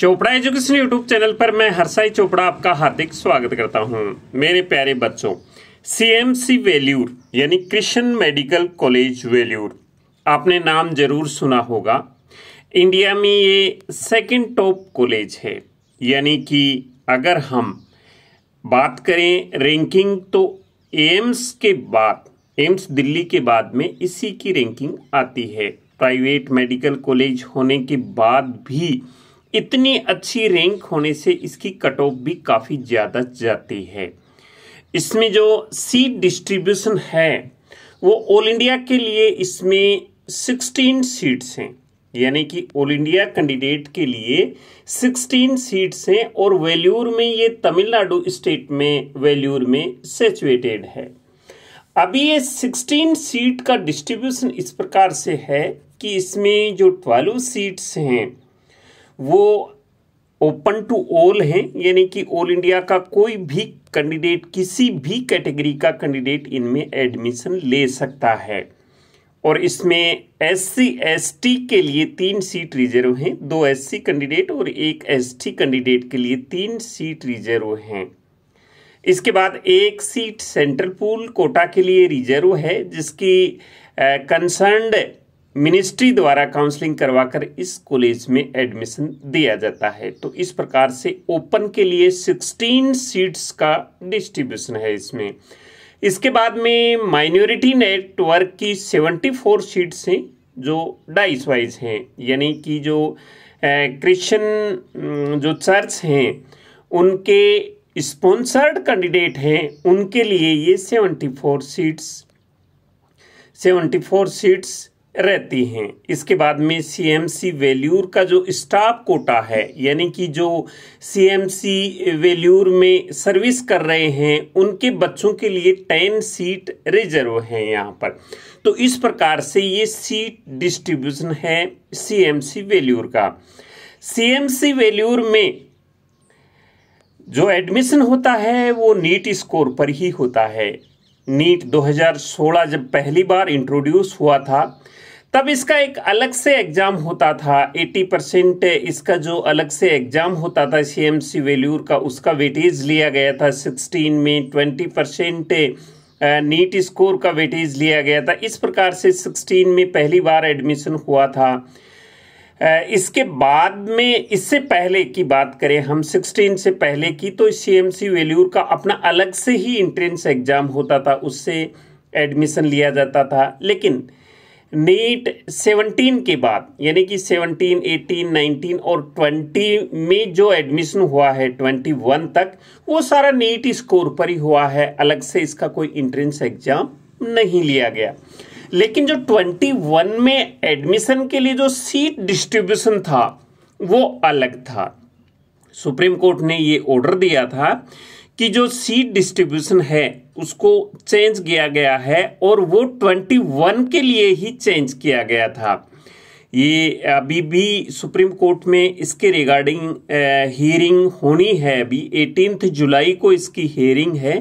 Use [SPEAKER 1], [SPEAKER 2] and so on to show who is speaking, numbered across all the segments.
[SPEAKER 1] Chopra education YouTube channel पर मैं हरसाई चोपड़ा आपका हार्दिक स्वागत करता हूं मेरे प्यारे बच्चों सीएमसी वेल्यूर यानी कृष्ण मेडिकल कॉलेज वेल्यूर आपने नाम जरूर सुना होगा इंडिया में ये सेकंड टॉप कॉलेज है यानी कि अगर हम बात करें रैंकिंग तो एम्स के बाद एम्स दिल्ली के बाद में इसी की रैंकिंग आती है प्राइवेट मेडिकल कॉलेज होने के बाद भी इतनी अच्छी रैंक होने से इसकी कट ऑफ भी काफ़ी ज़्यादा जाती है इसमें जो सीट डिस्ट्रीब्यूशन है वो ऑल इंडिया के लिए इसमें 16 सीट्स हैं यानी कि ऑल इंडिया कैंडिडेट के लिए 16 सीट्स हैं और वेल्यूर में ये तमिलनाडु स्टेट में वेल्यूर में सेचुएटेड है अभी ये 16 सीट का डिस्ट्रीब्यूशन इस प्रकार से है कि इसमें जो 12 सीट्स हैं वो ओपन टू ऑल हैं यानी कि ऑल इंडिया का कोई भी कैंडिडेट किसी भी कैटेगरी का कैंडिडेट इनमें एडमिशन ले सकता है और इसमें एस सी एस टी के लिए तीन सीट रिजर्व हैं दो एस सी कैंडिडेट और एक एस टी कैंडिडेट के लिए तीन सीट रिजर्व हैं इसके बाद एक सीट सेंट्रल पूल कोटा के लिए रिजर्व है जिसकी कंसर्नड मिनिस्ट्री द्वारा काउंसलिंग करवाकर इस कॉलेज में एडमिशन दिया जाता है तो इस प्रकार से ओपन के लिए 16 सीट्स का डिस्ट्रीब्यूशन है इसमें इसके बाद में माइनॉरिटी नेटवर्क की 74 सीट्स हैं जो डाइस वाइज हैं यानी कि जो क्रिश्चियन जो चर्च हैं उनके स्पॉन्सर्ड कैंडिडेट हैं उनके लिए ये 74 सीट्स सेवेंटी सीट्स रहती हैं इसके बाद में सीएमसी वेल्यूर का जो स्टाफ कोटा है यानी कि जो सीएमसी वेल्यूर में सर्विस कर रहे हैं उनके बच्चों के लिए टेन सीट रिजर्व हैं यहाँ पर तो इस प्रकार से ये सीट डिस्ट्रीब्यूशन है सीएमसी वेल्यूर का सीएमसी वेल्यूर में जो एडमिशन होता है वो नीट स्कोर पर ही होता है नीट 2016 जब पहली बार इंट्रोड्यूस हुआ था तब इसका एक अलग से एग्ज़ाम होता था 80 परसेंट इसका जो अलग से एग्ज़ाम होता था सी एम सी वेल्यूर का उसका वेटेज लिया गया था 16 में 20 परसेंट नीट स्कोर का वेटेज लिया गया था इस प्रकार से 16 में पहली बार एडमिशन हुआ था इसके बाद में इससे पहले की बात करें हम 16 से पहले की तो सी एम सी वेल्यूर का अपना अलग से ही इंट्रेंस एग्ज़ाम होता था उससे एडमिशन लिया जाता था लेकिन नीट 17 के बाद यानी कि 17, 18, 19 और 20 में जो एडमिशन हुआ है 21 तक वो सारा नीट स्कोर पर ही हुआ है अलग से इसका कोई इंट्रेंस एग्ज़ाम नहीं लिया गया लेकिन जो 21 में एडमिशन के लिए जो सीट डिस्ट्रीब्यूशन था वो अलग था सुप्रीम कोर्ट ने ये ऑर्डर दिया था कि जो सीट डिस्ट्रीब्यूशन है उसको चेंज किया गया है और वो 21 के लिए ही चेंज किया गया था ये अभी भी सुप्रीम कोर्ट में इसके रिगार्डिंग हियरिंग होनी है अभी एटीनथ जुलाई को इसकी हियरिंग है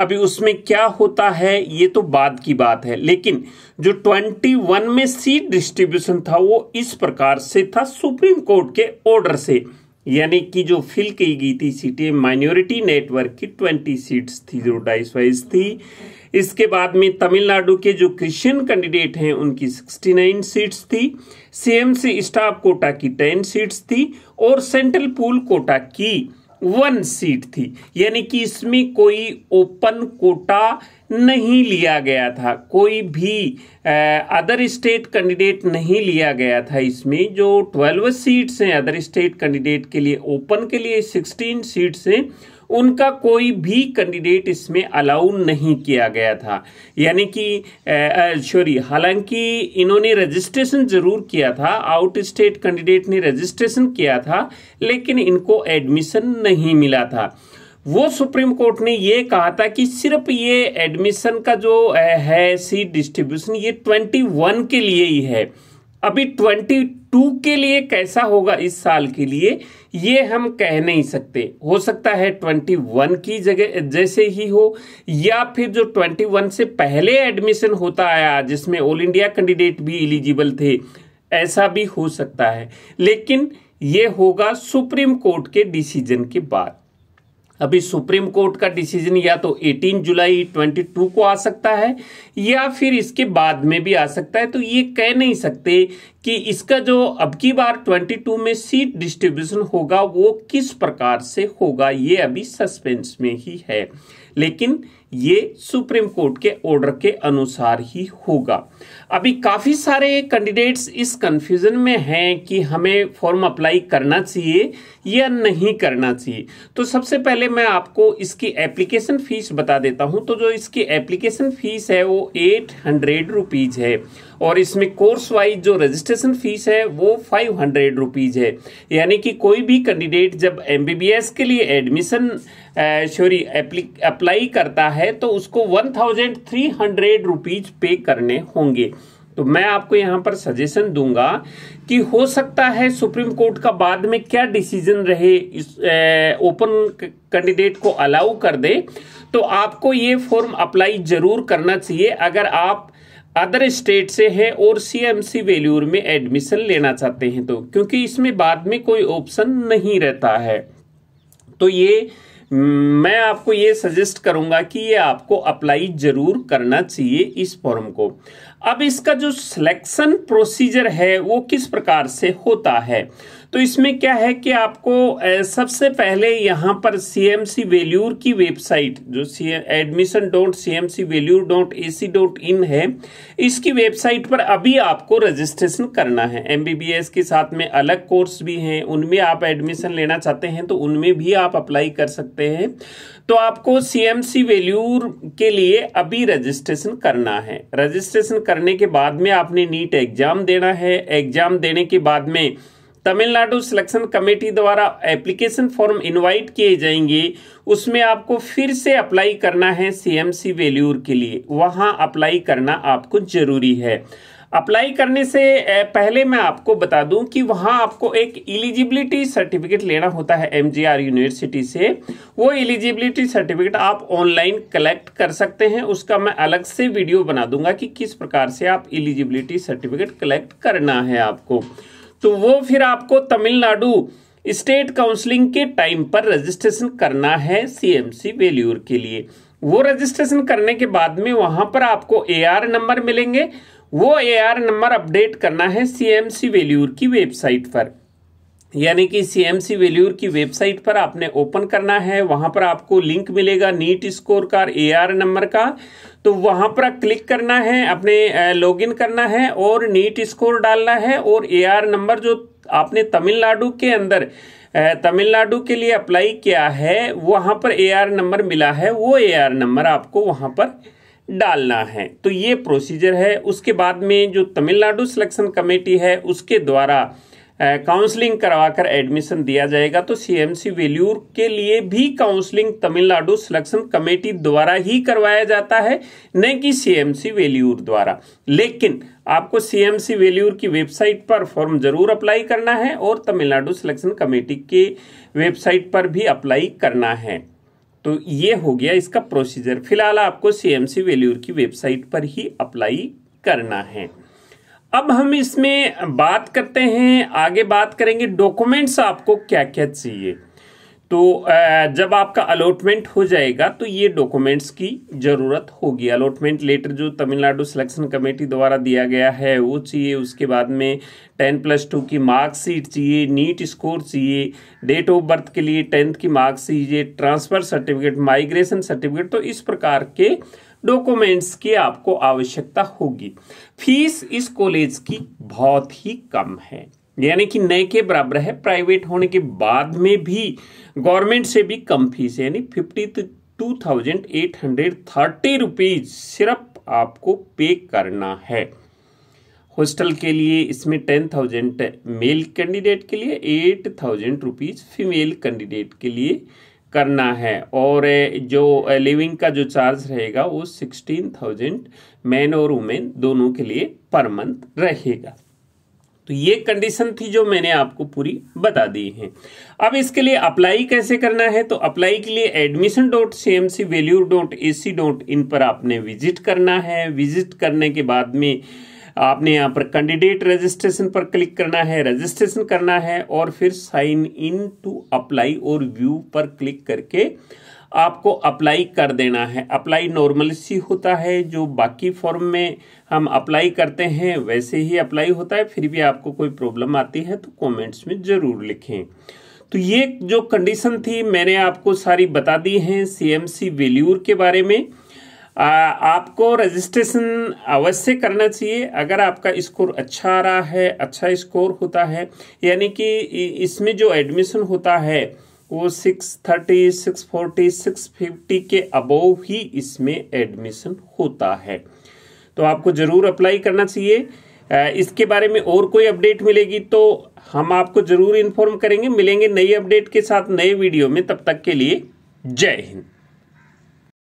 [SPEAKER 1] अभी उसमें क्या होता है ये तो बाद की बात है लेकिन जो 21 में सीट डिस्ट्रीब्यूशन था वो इस प्रकार से था सुप्रीम कोर्ट के ऑर्डर से यानी कि जो फिल की गई थी सीटें माइनॉरिटी नेटवर्क की 20 सीट्स थी जो डाइस वाइज थी इसके बाद में तमिलनाडु के जो क्रिश्चियन कैंडिडेट हैं उनकी 69 सीट्स थी सीएमसी स्टाफ कोटा की 10 सीट्स थी और सेंट्रल पूल कोटा की वन सीट थी यानी कि इसमें कोई ओपन कोटा नहीं लिया गया था कोई भी अदर स्टेट कैंडिडेट नहीं लिया गया था इसमें जो ट्वेल्व सीट्स हैं अदर स्टेट कैंडिडेट के लिए ओपन के लिए सिक्सटीन सीट्स हैं उनका कोई भी कैंडिडेट इसमें अलाउ नहीं किया गया था यानी कि सॉरी हालांकि इन्होंने रजिस्ट्रेशन ज़रूर किया था आउट स्टेट कैंडिडेट ने रजिस्ट्रेशन किया था लेकिन इनको एडमिशन नहीं मिला था वो सुप्रीम कोर्ट ने ये कहा था कि सिर्फ ये एडमिशन का जो है सीट डिस्ट्रीब्यूशन ये ट्वेंटी वन के लिए ही है अभी 22 के लिए कैसा होगा इस साल के लिए ये हम कह नहीं सकते हो सकता है 21 की जगह जैसे ही हो या फिर जो 21 से पहले एडमिशन होता आया जिसमें ऑल इंडिया कैंडिडेट भी एलिजिबल थे ऐसा भी हो सकता है लेकिन ये होगा सुप्रीम कोर्ट के डिसीजन के बाद अभी सुप्रीम कोर्ट का डिसीजन या तो 18 जुलाई 22 को आ सकता है या फिर इसके बाद में भी आ सकता है तो ये कह नहीं सकते कि इसका जो अब की बार 22 में सीट डिस्ट्रीब्यूशन होगा वो किस प्रकार से होगा ये अभी सस्पेंस में ही है लेकिन ये सुप्रीम कोर्ट के ऑर्डर के अनुसार ही होगा अभी काफ़ी सारे कैंडिडेट्स इस कंफ्यूजन में हैं कि हमें फॉर्म अप्लाई करना चाहिए या नहीं करना चाहिए तो सबसे पहले मैं आपको इसकी एप्लीकेशन फ़ीस बता देता हूं तो जो इसकी एप्लीकेशन फ़ीस है वो एट हंड्रेड रुपीज़ है और इसमें कोर्स वाइज जो रजिस्ट्रेशन फीस है वो फाइव हंड्रेड रुपीज़ है यानी कि कोई भी कैंडिडेट जब एम के लिए एडमिशन सॉरी अप्लाई करता है तो उसको one thousand three hundred rupees pay करने होंगे तो मैं आपको यहाँ पर सजेशन दूंगा कि हो सकता है सुप्रीम कोर्ट का बाद में क्या डिसीजन रहे इस ओपन कैंडिडेट को अलाउ कर दे तो आपको ये फॉर्म अप्लाई जरूर करना चाहिए अगर आप अदर स्टेट से है और सीएमसी वेल्यूर में एडमिशन लेना चाहते हैं तो क्योंकि इसमें बाद में कोई ऑप्शन नहीं रहता है तो ये मैं आपको ये सजेस्ट करूंगा कि ये आपको अप्लाई जरूर करना चाहिए इस फॉर्म को अब इसका जो सिलेक्शन प्रोसीजर है वो किस प्रकार से होता है तो इसमें क्या है कि आपको सबसे पहले यहाँ पर सीएमसी वेल्यूर की वेबसाइट जो C admission dot C M C Vellore dot A C dot in है इसकी वेबसाइट पर अभी आपको रजिस्ट्रेशन करना है एम बी बी एस के साथ में अलग कोर्स भी हैं उनमें आप एडमिशन लेना चाहते हैं तो उनमें भी आप अप्लाई कर सकते हैं तो आपको सी एम सी वेल्यूर के लिए अभी रजिस्ट्रेशन करना है रजिस्ट्रेशन करने के बाद में आपने नीट एग्जाम देना है एग्जाम देने के बाद में तमिलनाडु सिलेक्शन कमेटी द्वारा एप्लीकेशन फॉर्म इनवाइट किए जाएंगे उसमें आपको फिर से अप्लाई करना है सीएमसी वेल्यूर के लिए वहां अप्लाई करना आपको जरूरी है अप्लाई करने से पहले मैं आपको बता दूं कि वहां आपको एक एलिजिबिलिटी सर्टिफिकेट लेना होता है एमजीआर यूनिवर्सिटी से वो एलिजिबिलिटी सर्टिफिकेट आप ऑनलाइन कलेक्ट कर सकते हैं उसका मैं अलग से वीडियो बना दूंगा कि किस प्रकार से आप एलिजिबिलिटी सर्टिफिकेट कलेक्ट करना है आपको तो वो फिर आपको तमिलनाडु स्टेट काउंसलिंग के टाइम पर रजिस्ट्रेशन करना है सीएमसी वेल्यूर के लिए वो रजिस्ट्रेशन करने के बाद में वहां पर आपको एआर नंबर मिलेंगे वो एआर नंबर अपडेट करना है सीएमसी वेल्यूर की वेबसाइट पर यानी कि सी एम सी वेल्यूर की वेबसाइट पर आपने ओपन करना है वहां पर आपको लिंक मिलेगा नीट स्कोर का ए आर नंबर का तो वहां पर क्लिक करना है अपने लॉगिन करना है और नीट स्कोर डालना है और ए आर नंबर जो आपने तमिलनाडु के अंदर तमिलनाडु के लिए अप्लाई किया है वहां पर ए आर नंबर मिला है वो ए आर नंबर आपको वहां पर डालना है तो ये प्रोसीजर है उसके बाद में जो तमिलनाडु सिलेक्शन कमेटी है उसके द्वारा काउंसलिंग करवाकर एडमिशन दिया जाएगा तो सीएमसी वेल्यूर के लिए भी काउंसलिंग तमिलनाडु सिलेक्शन कमेटी द्वारा ही करवाया जाता है न कि सीएमसी वेल्यूर द्वारा लेकिन आपको सीएमसी वेल्यूर की वेबसाइट पर फॉर्म जरूर अप्लाई करना है और तमिलनाडु सिलेक्शन कमेटी के वेबसाइट पर भी अप्लाई करना है तो ये हो गया इसका प्रोसीजर फिलहाल आपको सीएमसी वेल्यूर की वेबसाइट पर ही अप्लाई करना है अब हम इसमें बात करते हैं आगे बात करेंगे डॉक्यूमेंट्स आपको क्या क्या चाहिए तो जब आपका अलॉटमेंट हो जाएगा तो ये डॉक्यूमेंट्स की ज़रूरत होगी अलॉटमेंट लेटर जो तमिलनाडु सिलेक्शन कमेटी द्वारा दिया गया है वो चाहिए उसके बाद में टेन प्लस टू की मार्कशीट चाहिए नीट स्कोर चाहिए डेट ऑफ बर्थ के लिए टेंथ की मार्क्स चाहिए ट्रांसफ़र सर्टिफिकेट माइग्रेशन सर्टिफिकेट तो इस प्रकार के डॉक्यूमेंट्स की आपको आवश्यकता होगी फीस इस कॉलेज की बहुत ही कम है यानी कि नए के बराबर है प्राइवेट होने के बाद में भी गवर्नमेंट से भी कम फीस है यानी fifty two thousand eight hundred thirty rupees सिर्फ आपको पे करना है हॉस्टल के लिए इसमें टेन थाउजेंड मेल कैंडिडेट के लिए eight thousand rupees female candidate के लिए करना है और जो लिविंग का जो चार्ज रहेगा वो सिक्सटीन थाउजेंड मैन और वुमेन दोनों के लिए पर मंथ रहेगा तो ये कंडीशन थी जो मैंने आपको पूरी बता दी है अब इसके लिए अप्लाई कैसे करना है तो अप्लाई के लिए admission dot C M C value dot A C dot in पर आपने विजिट करना है विजिट करने के बाद में आपने यहाँ पर कैंडिडेट रजिस्ट्रेशन पर क्लिक करना है रजिस्ट्रेशन करना है और फिर साइन इन टू अप्लाई और व्यू पर क्लिक करके आपको अप्लाई कर देना है अप्लाई नॉर्मल सी होता है जो बाकी फॉर्म में हम अप्लाई करते हैं वैसे ही अप्लाई होता है फिर भी आपको कोई प्रॉब्लम आती है तो कमेंट्स में ज़रूर लिखें तो ये जो कंडीशन थी मैंने आपको सारी बता दी हैं सी वेल्यूर के बारे में आपको रजिस्ट्रेशन अवश्य करना चाहिए अगर आपका स्कोर अच्छा आ रहा है अच्छा स्कोर होता है यानी कि इसमें जो एडमिशन होता है वो six thirty six forty six fifty के अबोव ही इसमें एडमिशन होता है तो आपको ज़रूर अप्लाई करना चाहिए इसके बारे में और कोई अपडेट मिलेगी तो हम आपको ज़रूर इन्फॉर्म करेंगे मिलेंगे नई अपडेट के साथ नए वीडियो में तब तक के लिए जय हिंद